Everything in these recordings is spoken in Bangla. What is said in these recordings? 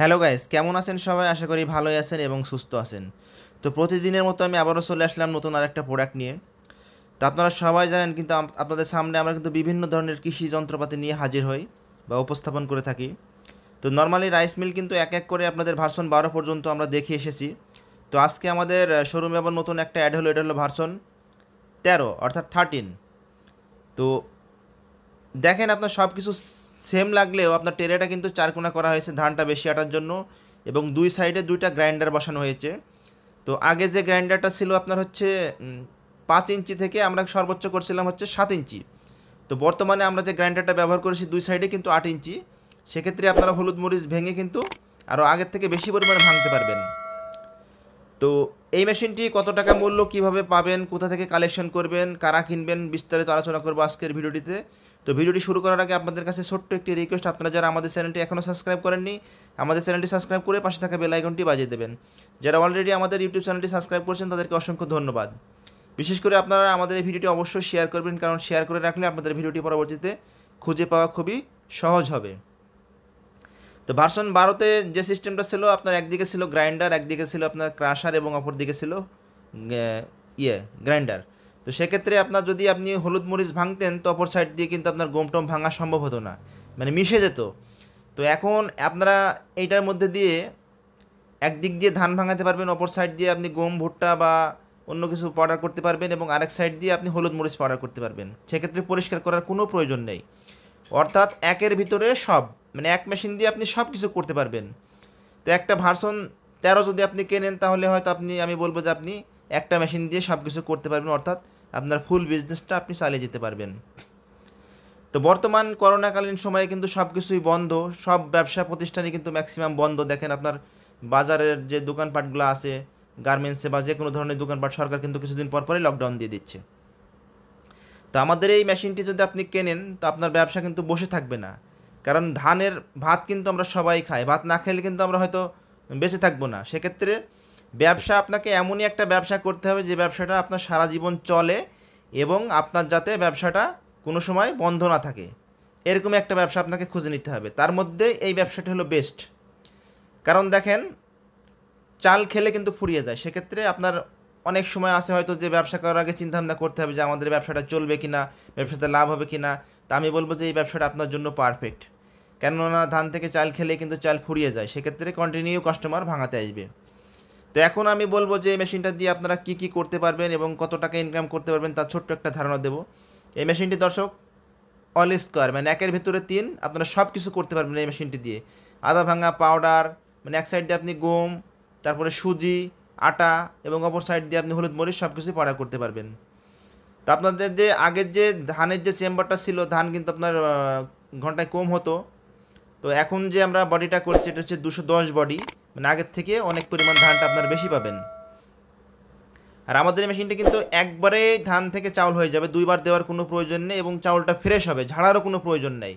হ্যালো গাইস কেমন আছেন সবাই আশা করি ভালোই আছেন এবং সুস্থ আছেন তো প্রতিদিনের মতো আমি আবারও চলে আসলাম নতুন আর একটা প্রোডাক্ট নিয়ে তো আপনারা সবাই জানেন কিন্তু আপনাদের সামনে আমরা কিন্তু বিভিন্ন ধরনের কৃষি যন্ত্রপাতি নিয়ে হাজির হই বা উপস্থাপন করে থাকি তো নর্মালি রাইস মিল কিন্তু এক এক করে আপনাদের ভার্সন বারো পর্যন্ত আমরা দেখে এসেছি তো আজকে আমাদের শোরুমে আবার নতুন একটা অ্যাড হলো এটা হলো ভার্সন তেরো অর্থাৎ থার্টিন তো দেখেন আপনার সব কিছু সেম লাগলেও আপনার টেরেটা কিন্তু চারকোনা করা হয়েছে ধানটা বেশি আটার জন্য এবং দুই সাইডে দুইটা গ্রাইন্ডার বসানো হয়েছে তো আগে যে গ্রাইন্ডারটা ছিল আপনার হচ্ছে পাঁচ ইঞ্চি থেকে আমরা সর্বোচ্চ করছিলাম হচ্ছে সাত ইঞ্চি তো বর্তমানে আমরা যে গ্রাইন্ডারটা ব্যবহার করেছি দুই সাইডে কিন্তু আট ইঞ্চি সেক্ষেত্রে আপনারা হলুদ মরিচ ভেঙে কিন্তু আরও আগের থেকে বেশি পরিমাণে ভাঙতে পারবেন তো এই মেশিনটি কত টাকা মূল্য কিভাবে পাবেন কোথা থেকে কালেকশন করবেন কারা কিনবেন বিস্তারিত আলোচনা করবো আজকের ভিডিওটিতে তো ভিডিওটি শুরু করার আগে আপনাদের কাছে ছোট্ট একটি রিকোয়েস্ট আপনারা যারা আমাদের চ্যানেলটি এখনও সাবস্ক্রাইব করেননি আমাদের চ্যানেলটি সাবস্ক্রাইব করে পাশে থাকা বেলাইকনটি বাজিয়ে দেবেন যারা অলরেডি আমাদের ইউটিউব চ্যানেলটি সাবস্ক্রাইব করেছেন তাদেরকে অসংখ্য ধন্যবাদ বিশেষ করে আপনারা আমাদের এই ভিডিওটি অবশ্যই শেয়ার করবেন কারণ শেয়ার করে রাখলে আপনাদের ভিডিওটি পরবর্তীতে খুঁজে পাওয়া খুবই সহজ হবে তো ভার্সন বারোতে যে সিস্টেমটা ছিল আপনার একদিকে ছিল গ্রাইন্ডার একদিকে ছিল আপনার ক্রাশার এবং অপর দিকে ছিল ইয়ে গ্রাইন্ডার তো সেক্ষেত্রে আপনার যদি আপনি হলুদ মরিচ ভাঙতেন তো অপর সাইড দিয়ে কিন্তু আপনার টোম ভাঙা সম্ভব হতো না মানে মিশে যেত তো এখন আপনারা এইটার মধ্যে দিয়ে একদিক দিয়ে ধান ভাঙাতে পারবেন অপর সাইড দিয়ে আপনি গম ভুট্টা বা অন্য কিছু পাউডার করতে পারবেন এবং আরেক সাইড দিয়ে আপনি হলুদ মরিচ পাউডার করতে পারবেন সেক্ষেত্রে পরিষ্কার করার কোনো প্রয়োজন নেই অর্থাৎ একের ভিতরে সব মানে এক মেশিন দিয়ে আপনি সব কিছু করতে পারবেন তো একটা ভার্সন তেরো যদি আপনি কেনেন তাহলে হয়তো আপনি আমি বলবো যে আপনি একটা মেশিন দিয়ে সব কিছু করতে পারবেন অর্থাৎ আপনার ফুল বিজনেসটা আপনি চালিয়ে যেতে পারবেন তো বর্তমান করোনাকালীন সময়ে কিন্তু সব কিছুই বন্ধ সব ব্যবসা প্রতিষ্ঠানে কিন্তু ম্যাক্সিমাম বন্ধ দেখেন আপনার বাজারের যে দোকানপাটগুলো আছে গার্মেন্টসে বা যে কোনো ধরনের দোকানপাট সরকার কিন্তু কিছুদিন পর লকডাউন দিয়ে দিচ্ছে তো আমাদের এই মেশিনটি যদি আপনি কেনেন তো আপনার ব্যবসা কিন্তু বসে থাকবে না কারণ ধানের ভাত কিন্তু আমরা সবাই খাই ভাত না খেলে কিন্তু আমরা হয়তো বেঁচে থাকবো না সেক্ষেত্রে ব্যবসা আপনাকে এমনই একটা ব্যবসা করতে হবে যে ব্যবসাটা আপনার সারা জীবন চলে এবং আপনার যাতে ব্যবসাটা কোনো সময় বন্ধ না থাকে এরকম একটা ব্যবসা আপনাকে খুঁজে নিতে হবে তার মধ্যে এই ব্যবসাটি হলো বেস্ট কারণ দেখেন চাল খেলে কিন্তু ফুরিয়ে যায় সেক্ষেত্রে আপনার অনেক সময় আসে হয়তো যে ব্যবসা করার আগে চিন্তাভাবনা করতে হবে যে আমাদের ব্যবসাটা চলবে কি না ব্যবসাতে লাভ হবে কি না তা আমি বলবো যে এই ব্যবসাটা আপনার জন্য পারফেক্ট কেননা ধান থেকে চাল খেলে কিন্তু চাল ফুরিয়ে যায় সেক্ষেত্রে কন্টিনিউ কাস্টমার ভাঙাতে আসবে তো এখন আমি বলবো যে এই মেশিনটা দিয়ে আপনারা কি কি করতে পারবেন এবং কত টাকা ইনকাম করতে পারবেন তার ছোট্ট একটা ধারণা দেবো এই মেশিনটি দর্শক অল স্কোয়ার মানে একের ভিতরে তিন আপনারা সব কিছু করতে পারবেন এই মেশিনটি দিয়ে আদা ভাঙা পাউডার মানে এক সাইডে আপনি গম তারপরে সুজি আটা এবং অপর সাইড দিয়ে আপনি হলুদ মরিচ সব কিছুই পাড়া করতে পারবেন তো আপনাদের যে আগের যে ধানের যে চেম্বারটা ছিল ধান কিন্তু আপনার ঘন্টায় কম হতো তো এখন যে আমরা বডিটা করছি এটা হচ্ছে দুশো দশ বডি মানে আগের থেকে অনেক পরিমাণ ধানটা আপনার বেশি পাবেন আর আমাদের মেশিনটা কিন্তু একবারে ধান থেকে চাউল হয়ে যাবে দুইবার দেওয়ার কোনো প্রয়োজন নেই এবং চাউলটা ফ্রেশ হবে ঝাড়ারও কোনো প্রয়োজন নেই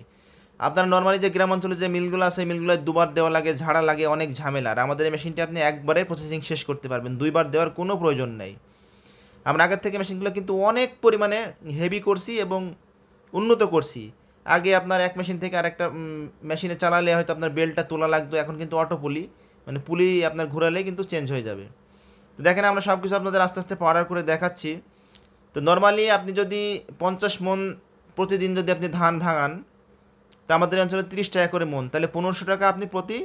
আপনার নর্মালি যে গ্রাম অঞ্চলে যে মিলগুলো আছে মিলগুলো দুবার দেওয়া লাগে ঝাড়া লাগে অনেক ঝামেলা আর আমাদের এই মেশিনটি আপনি একবারে প্রসেসিং শেষ করতে পারবেন দুইবার দেওয়ার কোনো প্রয়োজন নেই আমরা আগের থেকে মেশিনগুলো কিন্তু অনেক পরিমাণে হেভি করছি এবং উন্নত করছি আগে আপনার এক মেশিন থেকে আরেকটা মেশিনে চালালে হয়তো আপনার বেলটা তোলা লাগতো এখন কিন্তু অটো পুলি মানে পুলি আপনার ঘুরালে কিন্তু চেঞ্জ হয়ে যাবে তো দেখেন আমরা সব কিছু আপনাদের আস্তে আস্তে পাওয়ার করে দেখাচ্ছি তো নর্মালি আপনি যদি পঞ্চাশ মন প্রতিদিন যদি আপনি ধান ভাঙান তা আমাদের অঞ্চলে তিরিশ টাকা করে মন তাহলে পনেরোশো টাকা আপনি প্রতি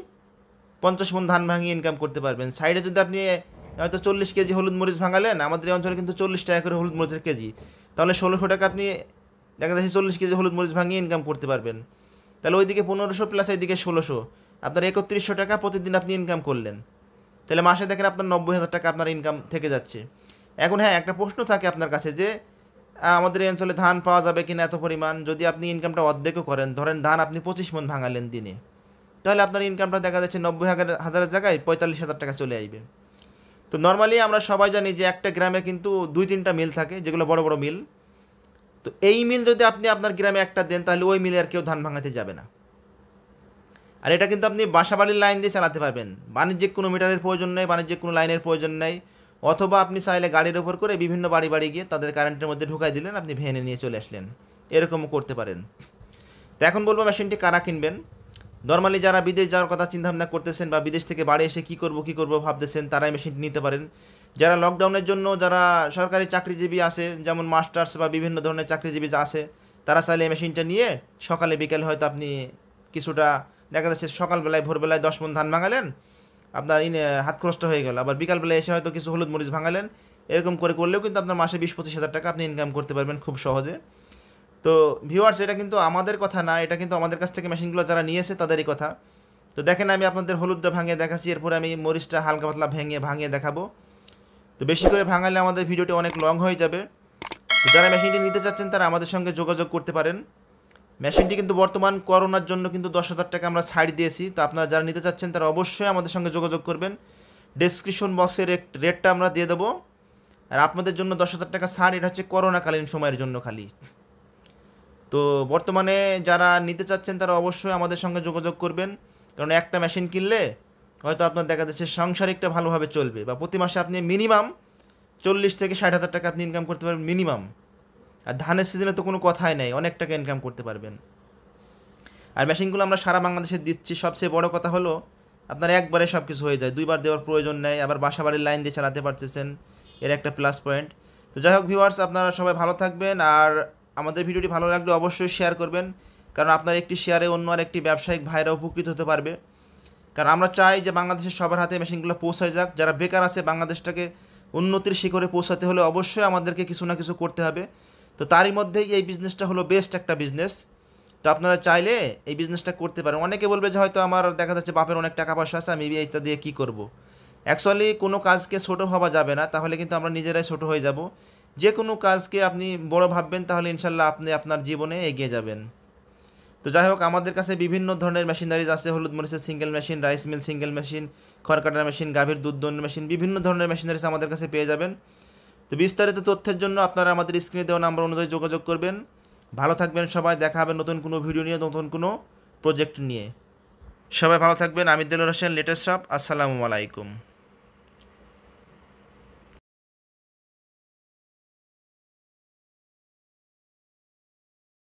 পঞ্চাশ মন ধান ভাঙিয়ে ইনকাম করতে পারবেন সাইডে যদি আপনি হয়তো চল্লিশ কেজি হলুদ মরিচ ভাঙালেন আমাদের অঞ্চলে কিন্তু চল্লিশ টাকা করে হলুদ মরিচের কেজি তাহলে ষোলোশো টাকা আপনি দেখা যাচ্ছে চল্লিশ কেজি হলুদ মরিচ ভাঙিয়ে ইনকাম করতে পারবেন তাহলে ওইদিকে পনেরোশো প্লাস এইদিকে ষোলোশো আপনার একত্রিশশো টাকা প্রতিদিন আপনি ইনকাম করলেন তাহলে মাসে দেখেন আপনার নব্বই হাজার টাকা আপনার ইনকাম থেকে যাচ্ছে এখন হ্যাঁ একটা প্রশ্ন থাকে আপনার কাছে যে আমাদের এই অঞ্চলে ধান পাওয়া যাবে কিনা এত পরিমাণ যদি আপনি ইনকামটা অর্ধেকও করেন ধরেন ধান আপনি পঁচিশ মন ভাঙালেন দিনে তাহলে আপনার ইনকামটা দেখা যাচ্ছে নব্বই হাজার হাজারের জায়গায় পঁয়তাল্লিশ হাজার টাকা চলে আসবে তো নর্মালি আমরা সবাই জানি যে একটা গ্রামে কিন্তু দুই তিনটা মিল থাকে যেগুলো বড় বড় মিল তো এই মিল যদি আপনি আপনার গ্রামে একটা দেন তাহলে ওই মিলে আর কেউ ধান ভাঙাতে যাবে না আর এটা কিন্তু আপনি বাসাবাড়ির লাইন দিয়ে চালাতে পারবেন বাণিজ্যিক কোনো মিটারের প্রয়োজন নেই বাণিজ্যিক কোনো লাইনের প্রয়োজন নেই অথবা আপনি চাইলে গাড়ির ওপর করে বিভিন্ন বাড়ি বাড়ি গিয়ে তাদের কারেন্টের মধ্যে ঢুকাই দিলেন আপনি ভেনে নিয়ে চলে আসলেন এরকমও করতে পারেন তো এখন বলবো মেশিনটি কারা কিনবেন নর্মালি যারা বিদেশ যাওয়ার কথা চিন্তাভাবনা করতেছেন বা বিদেশ থেকে বাড়ি এসে কি করব কি করব ভাবতেছেন তারাই মেশিনটি নিতে পারেন যারা লকডাউনের জন্য যারা সরকারি চাকরিজীবী আছে যেমন মাস্টার্স বা বিভিন্ন ধরনের চাকরিজীবী আছে তারা চাইলে এই মেশিনটা নিয়ে সকালে বিকেলে হয়তো আপনি কিছুটা দেখা যাচ্ছে সকালবেলায় ভোরবেলায় দশ মন ধান মাঙালেন আপনার ইনে হাত খরচটা হয়ে গেল আবার বিকালবেলা এসে হয়তো কিছু হলুদ মরিচ ভাঙালেন এরকম করে করলেও কিন্তু আপনার মাসে বিশ পঁচিশ হাজার টাকা আপনি ইনকাম করতে পারবেন খুব সহজে তো ভিউয়ার্স এটা কিন্তু আমাদের কথা না এটা কিন্তু আমাদের কাছ থেকে মেশিনগুলো যারা নিয়েছে তাদেরই কথা তো দেখেন আমি আপনাদের হলুদটা ভাঙিয়ে দেখাচ্ছি এরপরে আমি মরিচটা হালকা পাতলা ভেঙে ভাঙিয়ে দেখাবো তো বেশি করে ভাঙালে আমাদের ভিডিওটি অনেক লং হয়ে যাবে যারা মেশিনটি নিতে চাচ্ছেন তারা আমাদের সঙ্গে যোগাযোগ করতে পারেন মেশিনটি কিন্তু বর্তমান করোনার জন্য কিন্তু দশ হাজার টাকা আমরা ছাড় দিয়েছি তো আপনারা যারা নিতে চাচ্ছেন তারা অবশ্যই আমাদের সঙ্গে যোগাযোগ করবেন ডিসক্রিপশন বক্সের রেটটা আমরা দিয়ে দেবো আর আপনাদের জন্য দশ হাজার টাকা ছাড় এটা হচ্ছে করোনাকালীন সময়ের জন্য খালি তো বর্তমানে যারা নিতে চাচ্ছেন তারা অবশ্যই আমাদের সঙ্গে যোগাযোগ করবেন কারণ একটা মেশিন কিনলে হয়তো আপনার দেখা যাচ্ছে সাংসারিকটা ভালোভাবে চলবে বা প্রতি মাসে আপনি মিনিমাম চল্লিশ থেকে ষাট হাজার টাকা আপনি ইনকাম করতে পারবেন মিনিমাম আর ধানের সিজনে তো কোনো কথাই নেই অনেক টাকা ইনকাম করতে পারবেন আর মেশিনগুলো আমরা সারা বাংলাদেশে দিচ্ছি সবচেয়ে বড় কথা হলো আপনার একবারে সব কিছু হয়ে যায় দুইবার দেওয়ার প্রয়োজন নেই আবার বাসা বাড়ির লাইন দিয়ে চালাতে পারতেছেন এর একটা প্লাস পয়েন্ট তো যাই হোক ভিউয়ার্স আপনারা সবাই ভালো থাকবেন আর আমাদের ভিডিওটি ভালো লাগলে অবশ্যই শেয়ার করবেন কারণ আপনার একটি শেয়ারে অন্য আর একটি ব্যবসায়িক ভাইরা উপকৃত হতে পারবে কারণ আমরা চাই যে বাংলাদেশের সবার হাতে মেশিনগুলো পৌঁছায় যাক যারা বেকার আছে বাংলাদেশটাকে উন্নতির শিখরে পৌঁছাতে হলে অবশ্যই আমাদেরকে কিছু না কিছু করতে হবে তো তারই মধ্যেই এই বিজনেসটা হলো বেস্ট একটা বিজনেস তো আপনারা চাইলে এই বিজনেসটা করতে পারেন অনেকে বলবে যে হয়তো আমার দেখা যাচ্ছে বাপের অনেক টাকা পয়সা আছে আমি এইটা দিয়ে কী করব। অ্যাকচুয়ালি কোনো কাজকে ছোটো ভাবা যাবে না তাহলে কিন্তু আমরা নিজেরাই ছোট হয়ে যাব যে কোনো কাজকে আপনি বড় ভাববেন তাহলে ইনশাল্লাহ আপনি আপনার জীবনে এগিয়ে যাবেন তো যাই হোক আমাদের কাছে বিভিন্ন ধরনের মেশিনারিজ আছে হলুদ মরিচের single machine rice mill single machine খড় কাটার মেশিন গাভীর দুধ দন মেশিন বিভিন্ন ধরনের মেশিনারিজ আমাদের কাছে পেয়ে যাবেন তো বিস্তারিত তথ্যের জন্য আপনারা আমাদের স্ক্রিনে দেওয়া নাম্বার অনুযায়ী যোগাযোগ করবেন ভালো থাকবেন সবাই দেখা হবে নতুন কোনো ভিডিও নিয়ে নতুন কোনো প্রজেক্ট নিয়ে সবাই ভালো থাকবেন আমি হোসেন লেটেস্ট শপ আসসালামু আলাইকুম